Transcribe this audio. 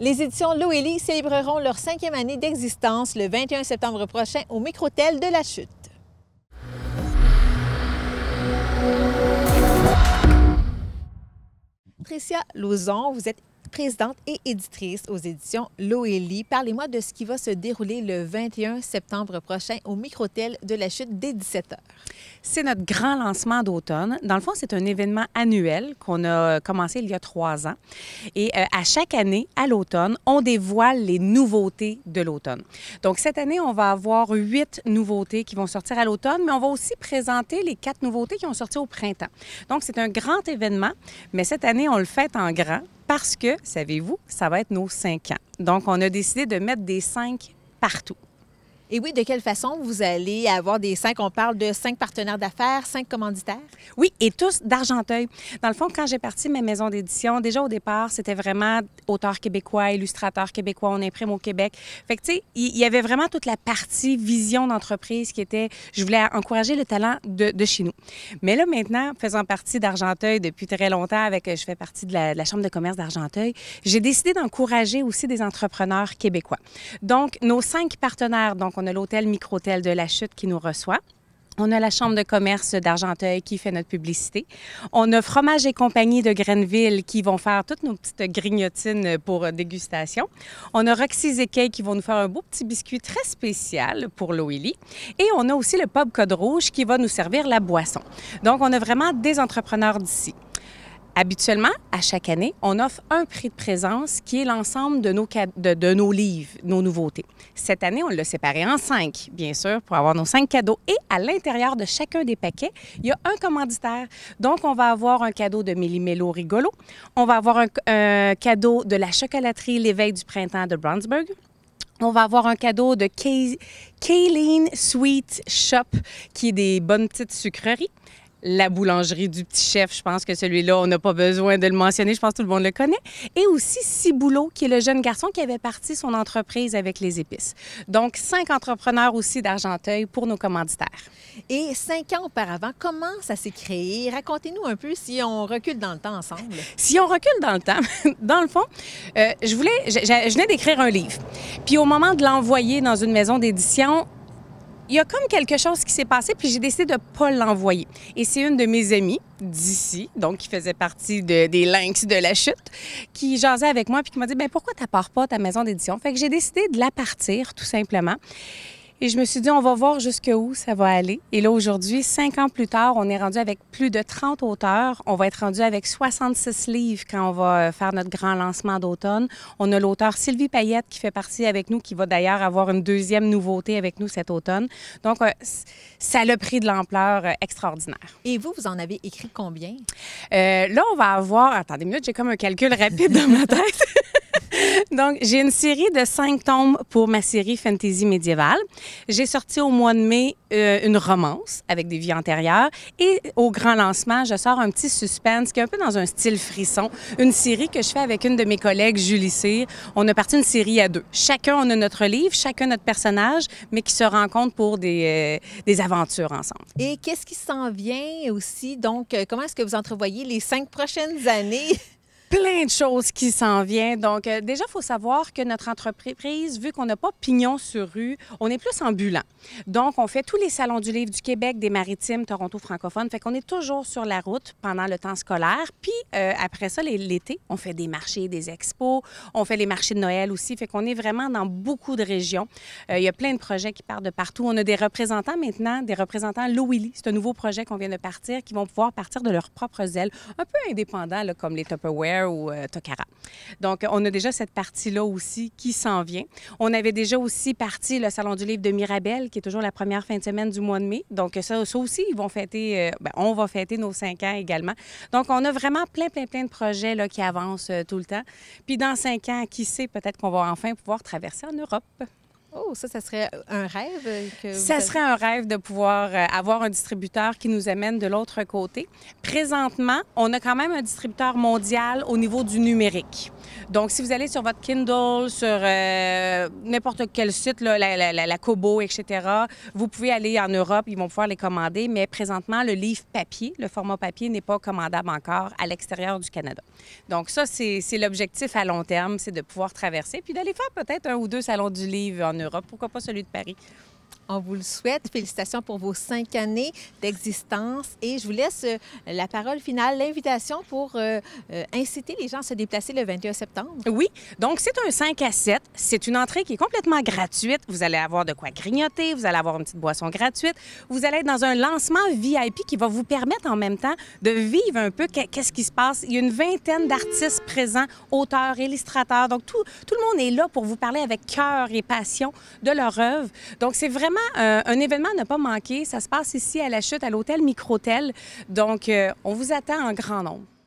Les éditions Loélie célébreront leur cinquième année d'existence le 21 septembre prochain au Microtel de la Chute. Tricia Lozon, vous êtes présidente et éditrice aux éditions Loélie. Parlez-moi de ce qui va se dérouler le 21 septembre prochain au Microtel de la Chute dès 17 heures. C'est notre grand lancement d'automne. Dans le fond, c'est un événement annuel qu'on a euh, commencé il y a trois ans. Et euh, à chaque année, à l'automne, on dévoile les nouveautés de l'automne. Donc cette année, on va avoir huit nouveautés qui vont sortir à l'automne, mais on va aussi présenter les quatre nouveautés qui ont sorti au printemps. Donc c'est un grand événement, mais cette année, on le fête en grand parce que, savez-vous, ça va être nos cinq ans. Donc, on a décidé de mettre des cinq partout. Et oui, de quelle façon vous allez avoir des cinq? On parle de cinq partenaires d'affaires, cinq commanditaires. Oui, et tous d'Argenteuil. Dans le fond, quand j'ai parti ma maison d'édition, déjà au départ, c'était vraiment auteur québécois, illustrateur québécois, on imprime au Québec. Fait que, tu sais, il y, avait vraiment toute la partie vision d'entreprise qui était, je voulais encourager le talent de, de chez nous. Mais là, maintenant, faisant partie d'Argenteuil depuis très longtemps, avec, je fais partie de la, de la Chambre de commerce d'Argenteuil, j'ai décidé d'encourager aussi des entrepreneurs québécois. Donc, nos cinq partenaires, donc, on a l'hôtel Microtel de la Chute qui nous reçoit. On a la Chambre de commerce d'Argenteuil qui fait notre publicité. On a Fromage et compagnie de Grenville qui vont faire toutes nos petites grignotines pour euh, dégustation. On a Roxy's Cake qui vont nous faire un beau petit biscuit très spécial pour l'Oily. Et on a aussi le Pub Code Rouge qui va nous servir la boisson. Donc, on a vraiment des entrepreneurs d'ici. Habituellement, à chaque année, on offre un prix de présence qui est l'ensemble de nos, nos livres, nos nouveautés. Cette année, on l'a séparé en cinq, bien sûr, pour avoir nos cinq cadeaux. Et à l'intérieur de chacun des paquets, il y a un commanditaire. Donc, on va avoir un cadeau de Mélimello Rigolo. On va avoir un, cadeau de la chocolaterie L'éveil du printemps de Brownsburg. On va avoir un cadeau de Kayleen Sweet Shop, qui est des bonnes petites sucreries la boulangerie du petit chef. Je pense que celui-là, on n'a pas besoin de le mentionner. Je pense que tout le monde le connaît. Et aussi Ciboulot, qui est le jeune garçon qui avait parti son entreprise avec les épices. Donc, cinq entrepreneurs aussi d'Argenteuil pour nos commanditaires. Et cinq ans auparavant, comment ça s'est créé? Racontez-nous un peu si on recule dans le temps ensemble. Si on recule dans le temps, dans le fond, euh, je voulais, je, je venais d'écrire un livre. Puis au moment de l'envoyer dans une maison d'édition, il y a comme quelque chose qui s'est passé, puis j'ai décidé de ne pas l'envoyer. Et c'est une de mes amies d'ici, donc qui faisait partie des lynx de la chute, qui jasait avec moi, puis qui m'a dit, ben pourquoi tu pas ta maison d'édition? Fait que j'ai décidé de la partir, tout simplement. Et je me suis dit, on va voir jusqu'où ça va aller. Et là, aujourd'hui, cinq ans plus tard, on est rendu avec plus de 30 auteurs. On va être rendu avec 66 livres quand on va euh, faire notre grand lancement d'automne. On a l'auteur Sylvie Payette qui fait partie avec nous, qui va d'ailleurs avoir une deuxième nouveauté avec nous cet automne. Donc, euh, ça a pris de l'ampleur euh, extraordinaire. Et vous, vous en avez écrit combien? là, on va avoir... Attendez une minute, j'ai comme un calcul rapide dans ma tête. Donc, j'ai une série de cinq tomes pour ma série Fantasy médiévale. J'ai sorti au mois de mai euh, une romance avec des vies antérieures et au grand lancement, je sors un petit suspense qui est un peu dans un style frisson, une série que je fais avec une de mes collègues, Julie Cyr. On a parti une série à deux. Chacun, on a notre livre, chacun notre personnage, mais qui se rencontrent pour des euh, aventures ensemble. Et qu'est-ce qui s'en vient aussi? Donc, euh, comment est-ce que vous entrevoyez les cinq prochaines années? plein de choses qui s'en viennent. Donc, euh, déjà, il faut savoir que notre entreprise, vu qu'on n'a pas pignon sur rue, on est plus ambulant. Donc, on fait tous les salons du livre du Québec, des Maritimes, Toronto francophone. Fait qu'on est toujours sur la route pendant le temps scolaire. Puis, euh, après ça, l'été, on fait des marchés, des expos. On fait les marchés de Noël aussi. Fait qu'on est vraiment dans beaucoup de régions. Euh, il y a plein de projets qui partent de partout. On a des représentants maintenant, des représentants Lowilly. C'est un nouveau projet qu'on vient de partir qui vont pouvoir partir de leurs propres ailes, un peu indépendants, comme les Tupperware ou euh, Tokara. Donc, on a déjà cette partie-là aussi qui s'en vient. On avait déjà aussi parti le Salon du livre de Mirabel, qui est toujours la première fin de semaine du mois de mai. Donc, ça, aussi, ils vont fêter, euh, ben, on va fêter nos cinq ans également. Donc, on a vraiment plein, plein, plein de projets là, qui avancent euh, tout le temps. Puis, dans cinq ans, qui sait, peut-être qu'on va enfin pouvoir traverser en Europe. Oh, ça, ça serait un rêve? Euh, ça serait un rêve de pouvoir euh, avoir un distributeur qui nous amène de l'autre côté. Présentement, on a quand même un distributeur mondial au niveau du numérique. Donc, si vous allez sur votre Kindle, sur euh, n'importe quel site, la, la, Kobo, etc., vous pouvez aller en Europe, ils vont pouvoir les commander, mais présentement, le livre papier, le format papier n'est pas commandable encore à l'extérieur du Canada. Donc, ça, c'est l'objectif à long terme, c'est de pouvoir traverser, puis d'aller faire peut-être un ou deux salons du livre en pourquoi pas celui de Paris? On vous le souhaite. Félicitations pour vos cinq années d'existence. Et je vous laisse euh, la parole finale, l'invitation pour euh, euh, inciter les gens à se déplacer le 21 septembre. Oui. Donc, c'est un 5 à 7. C'est une entrée qui est complètement gratuite. Vous allez avoir de quoi grignoter. Vous allez avoir une petite boisson gratuite. Vous allez être dans un lancement VIP qui va vous permettre en même temps de vivre un peu qu'est-ce qui se passe. Il y a une vingtaine d'artistes présents, auteurs, illustrateurs. Donc, tout, tout le monde est là pour vous parler avec cœur et passion de leur œuvre. Donc, c'est vraiment euh, un événement n'a pas manqué, Ça se passe ici à la chute, à l'hôtel Microtel. Donc, euh, on vous attend en grand nombre.